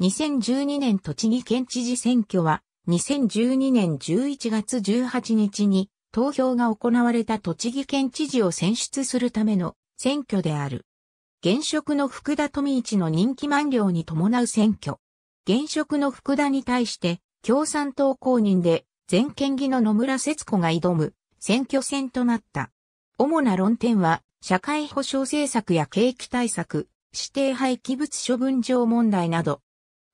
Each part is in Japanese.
2012年栃木県知事選挙は、2012年11月18日に投票が行われた栃木県知事を選出するための選挙である。現職の福田富一の任期満了に伴う選挙。現職の福田に対して共産党公認で全県議の野村節子が挑む選挙戦となった。主な論点は社会保障政策や景気対策、指定廃棄物処分場問題など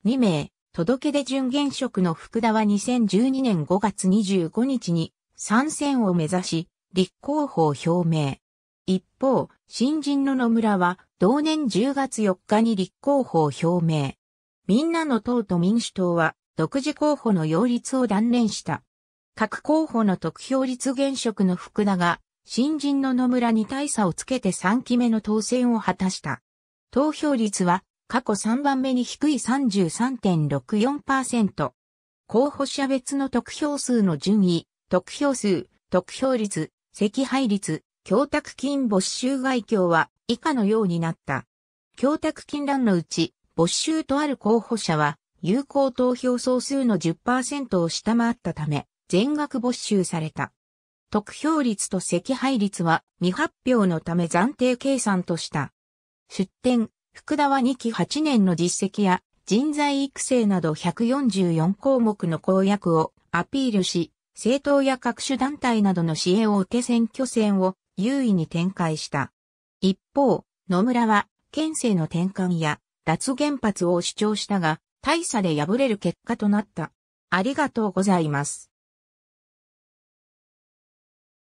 2名、届け出準現職の福田は2012年5月25日に参戦を目指し、立候補を表明。一方、新人の野村は同年10月4日に立候補を表明。みんなの党と民主党は独自候補の擁立を断念した。各候補の得票率現職の福田が新人の野村に大差をつけて3期目の当選を果たした。投票率は過去3番目に低い33.64%。候補者別の得票数の順位、得票数、得票率、赤配率、供託金没収外況は以下のようになった。供託金欄のうち、没収とある候補者は、有効投票総数の10%を下回ったため、全額没収された。得票率と赤配率は未発表のため暫定計算とした。出典、福田は2期8年の実績や人材育成など144項目の公約をアピールし、政党や各種団体などの支援を受け選挙戦を優位に展開した。一方、野村は県政の転換や脱原発を主張したが、大差で敗れる結果となった。ありがとうございます。